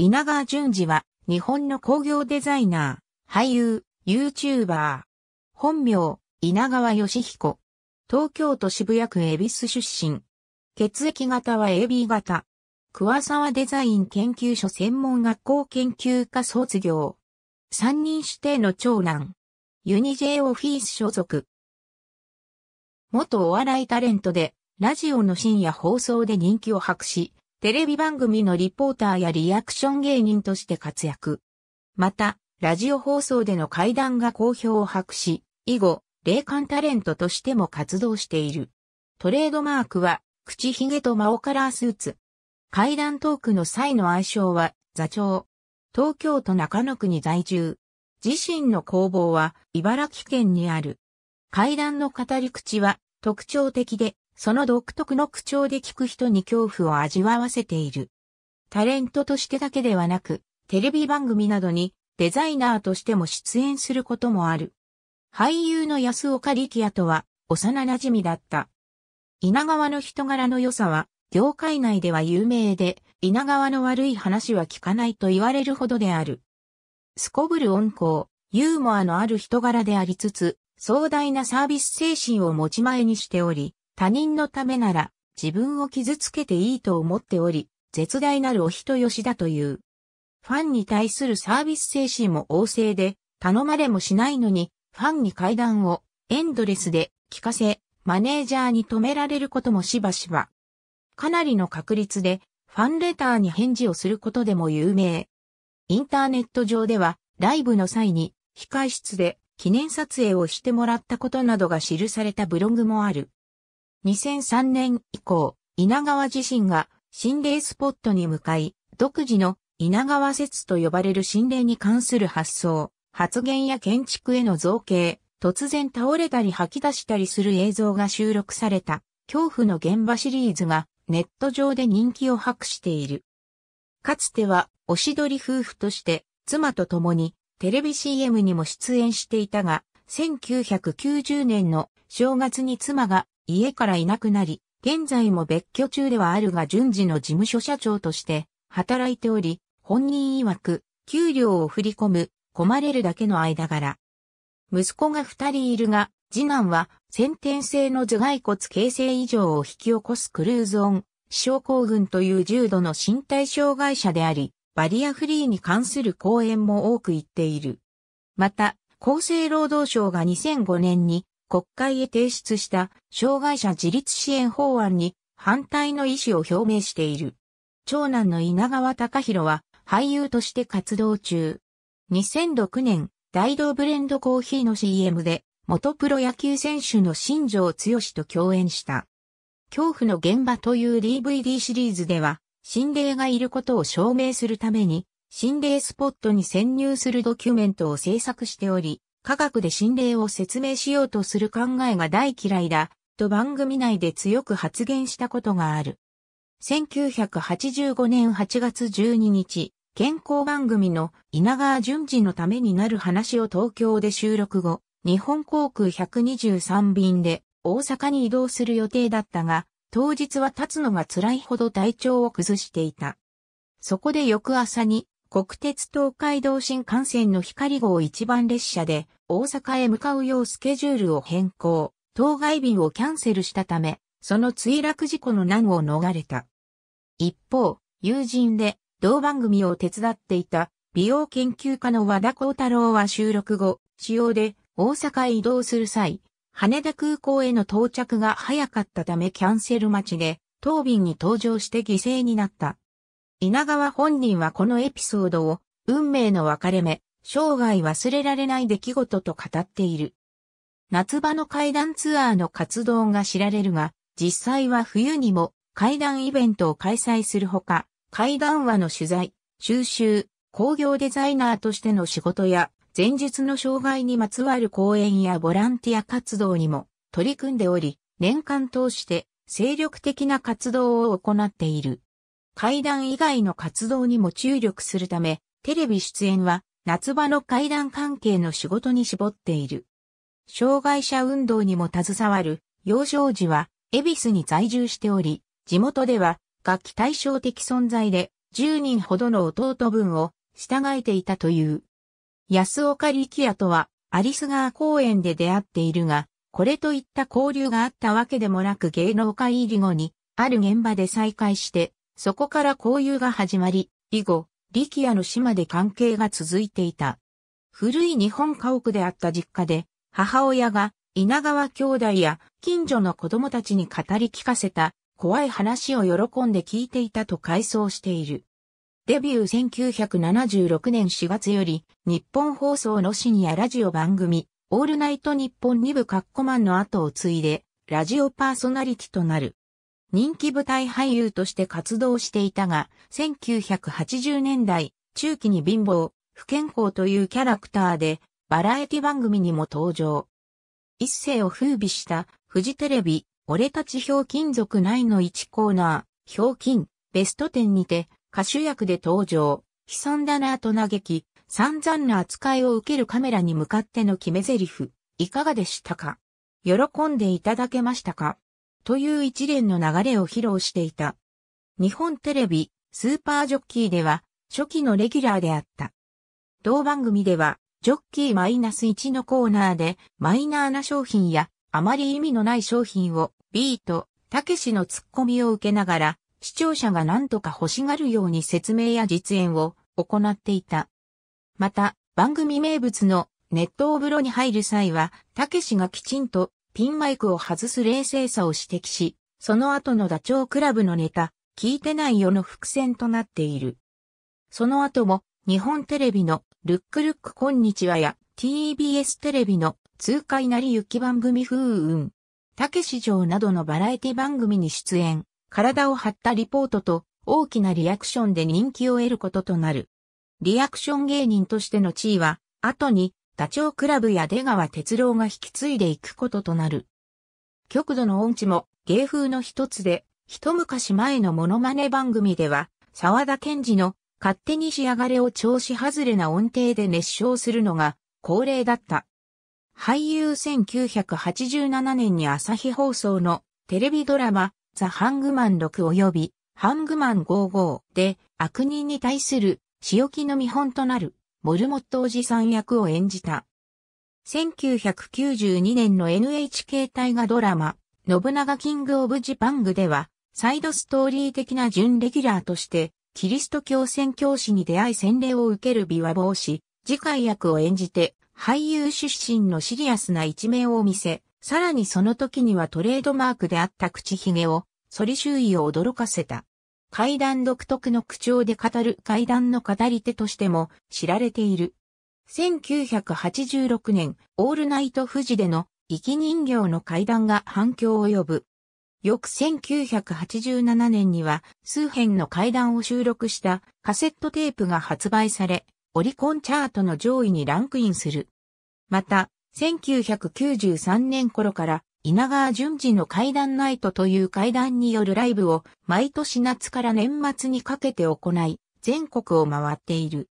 稲川淳二は、日本の工業デザイナー、俳優、YouTuber。本名、稲川義彦。東京都渋谷区恵比寿出身。血液型は AB 型。桑沢デザイン研究所専門学校研究科卒業。三人指定の長男。ユニジェーオフィス所属。元お笑いタレントで、ラジオの深夜放送で人気を博し、テレビ番組のリポーターやリアクション芸人として活躍。また、ラジオ放送での会談が好評を博し、以後、霊感タレントとしても活動している。トレードマークは、口ひげとマオカラースーツ。会談トークの際の愛称は、座長。東京都中野区に在住。自身の工房は、茨城県にある。階段の語り口は、特徴的で、その独特の口調で聞く人に恐怖を味わわせている。タレントとしてだけではなく、テレビ番組などにデザイナーとしても出演することもある。俳優の安岡力也とは幼馴染だった。稲川の人柄の良さは、業界内では有名で、稲川の悪い話は聞かないと言われるほどである。すこぶる温厚、ユーモアのある人柄でありつつ、壮大なサービス精神を持ち前にしており、他人のためなら自分を傷つけていいと思っており、絶大なるお人よしだという。ファンに対するサービス精神も旺盛で、頼まれもしないのに、ファンに階段をエンドレスで聞かせ、マネージャーに止められることもしばしば。かなりの確率で、ファンレターに返事をすることでも有名。インターネット上では、ライブの際に、控室で記念撮影をしてもらったことなどが記されたブログもある。2003年以降、稲川自身が心霊スポットに向かい、独自の稲川説と呼ばれる心霊に関する発想、発言や建築への造形、突然倒れたり吐き出したりする映像が収録された恐怖の現場シリーズがネット上で人気を博している。かつてはおしどり夫婦として妻と共にテレビ CM にも出演していたが、1990年の正月に妻が家からいなくなり、現在も別居中ではあるが順次の事務所社長として働いており、本人曰く、給料を振り込む、困れるだけの間柄。息子が二人いるが、次男は先天性の頭蓋骨形成異常を引き起こすクルーズオン、症候群という重度の身体障害者であり、バリアフリーに関する講演も多く行っている。また、厚生労働省が2005年に国会へ提出した障害者自立支援法案に反対の意思を表明している。長男の稲川隆弘は俳優として活動中。2006年、大道ブレンドコーヒーの CM で元プロ野球選手の新庄剛志と共演した。恐怖の現場という DVD シリーズでは、心霊がいることを証明するために、心霊スポットに潜入するドキュメントを制作しており、科学で心霊を説明しようとする考えが大嫌いだ、と番組内で強く発言したことがある。1985年8月12日、健康番組の稲川淳二のためになる話を東京で収録後、日本航空123便で大阪に移動する予定だったが、当日は立つのが辛いほど体調を崩していた。そこで翌朝に国鉄東海道新幹線の光号一番列車で大阪へ向かうようスケジュールを変更、当該便をキャンセルしたため、その墜落事故の難を逃れた。一方、友人で同番組を手伝っていた美容研究家の和田幸太郎は収録後、使用で大阪へ移動する際、羽田空港への到着が早かったためキャンセル待ちで、当便に搭乗して犠牲になった。稲川本人はこのエピソードを、運命の分かれ目、生涯忘れられない出来事と語っている。夏場の階段ツアーの活動が知られるが、実際は冬にも階段イベントを開催するほか、階段話の取材、収集、工業デザイナーとしての仕事や、前述の障害にまつわる講演やボランティア活動にも取り組んでおり、年間通して精力的な活動を行っている。階段以外の活動にも注力するため、テレビ出演は夏場の怪談関係の仕事に絞っている。障害者運動にも携わる幼少時は恵比寿に在住しており、地元では楽器対照的存在で10人ほどの弟分を従えていたという。安岡力也とはアリス川公園で出会っているが、これといった交流があったわけでもなく芸能界入り後に、ある現場で再会して、そこから交友が始まり、以後、力アの島で関係が続いていた。古い日本家屋であった実家で、母親が稲川兄弟や近所の子供たちに語り聞かせた怖い話を喜んで聞いていたと回想している。デビュー1976年4月より日本放送のシニアラジオ番組オールナイト日本2部カッコマンの後を継いでラジオパーソナリティとなる。人気舞台俳優として活動していたが、1980年代、中期に貧乏、不健康というキャラクターで、バラエティ番組にも登場。一世を風靡した、フジテレビ、俺たちひょうきん族内の1コーナー、ひょうきん、ベスト10にて、歌手役で登場、悲惨だなぁと嘆き、散々な扱いを受けるカメラに向かっての決め台詞、いかがでしたか喜んでいただけましたかという一連の流れを披露していた。日本テレビ、スーパージョッキーでは、初期のレギュラーであった。同番組では、ジョッキーマイナス1のコーナーで、マイナーな商品や、あまり意味のない商品を、ビーと、たけしのツッコミを受けながら、視聴者が何とか欲しがるように説明や実演を行っていた。また、番組名物の熱湯風呂に入る際は、たけしがきちんとピンマイクを外す冷静さを指摘し、その後のダチョウクラブのネタ、聞いてないよの伏線となっている。その後も、日本テレビのルックルックこんにちはや TBS テレビの痛快なり雪番組風雲、たけし城などのバラエティ番組に出演、体を張ったリポートと大きなリアクションで人気を得ることとなる。リアクション芸人としての地位は、後にダチョウ倶楽部や出川哲郎が引き継いでいくこととなる。極度の音痴も芸風の一つで、一昔前のモノマネ番組では、沢田賢治の勝手に仕上がれを調子外れな音程で熱唱するのが恒例だった。俳優1987年に朝日放送のテレビドラマザ・ハングマン6及びハングマン55で悪人に対する仕置きの見本となるモルモットおじさん役を演じた。1992年の NHK 大河ドラマ、信長キングオブジパングでは、サイドストーリー的な準レギュラーとして、キリスト教宣教師に出会い洗礼を受ける美和帽子、次回役を演じて、俳優出身のシリアスな一面を見せ、さらにその時にはトレードマークであった口ひげを、反り周囲を驚かせた。階段独特の口調で語る階段の語り手としても知られている。1986年、オールナイト富士での生き人形の階段が反響を呼ぶ。翌1987年には数編の階段を収録したカセットテープが発売され、オリコンチャートの上位にランクインする。また、1993年頃から稲川淳二の怪談ナイトという怪談によるライブを毎年夏から年末にかけて行い、全国を回っている。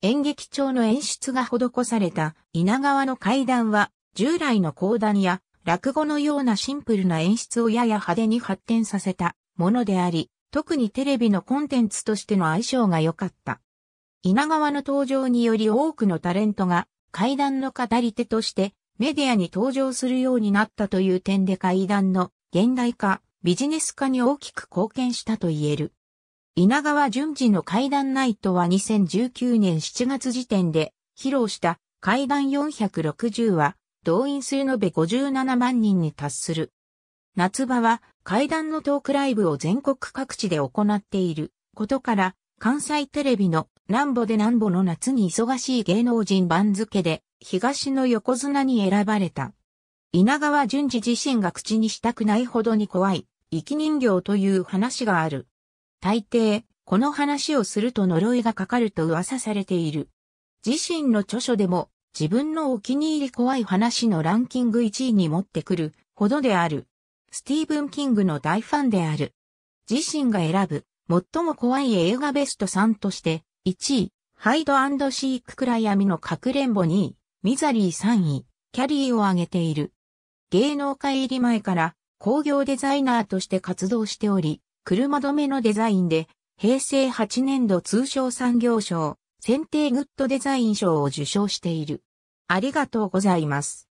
演劇調の演出が施された稲川の怪談は、従来の講談や落語のようなシンプルな演出をやや派手に発展させたものであり、特にテレビのコンテンツとしての相性が良かった。稲川の登場により多くのタレントが階段の語り手としてメディアに登場するようになったという点で会談の現代化、ビジネス化に大きく貢献したと言える。稲川淳二の会談ナイトは2019年7月時点で披露した会談460は動員数延べ57万人に達する。夏場は会談のトークライブを全国各地で行っていることから関西テレビの南部で南部の夏に忙しい芸能人番付で、東の横綱に選ばれた。稲川淳二自身が口にしたくないほどに怖い、生き人形という話がある。大抵、この話をすると呪いがかかると噂されている。自身の著書でも、自分のお気に入り怖い話のランキング1位に持ってくるほどである。スティーブン・キングの大ファンである。自身が選ぶ、最も怖い映画ベスト3として、1位、ハイドシーク暗闇のかくれんぼ2位、ミザリー3位、キャリーを挙げている。芸能界入り前から工業デザイナーとして活動しており、車止めのデザインで、平成8年度通商産業省、選定グッドデザイン賞を受賞している。ありがとうございます。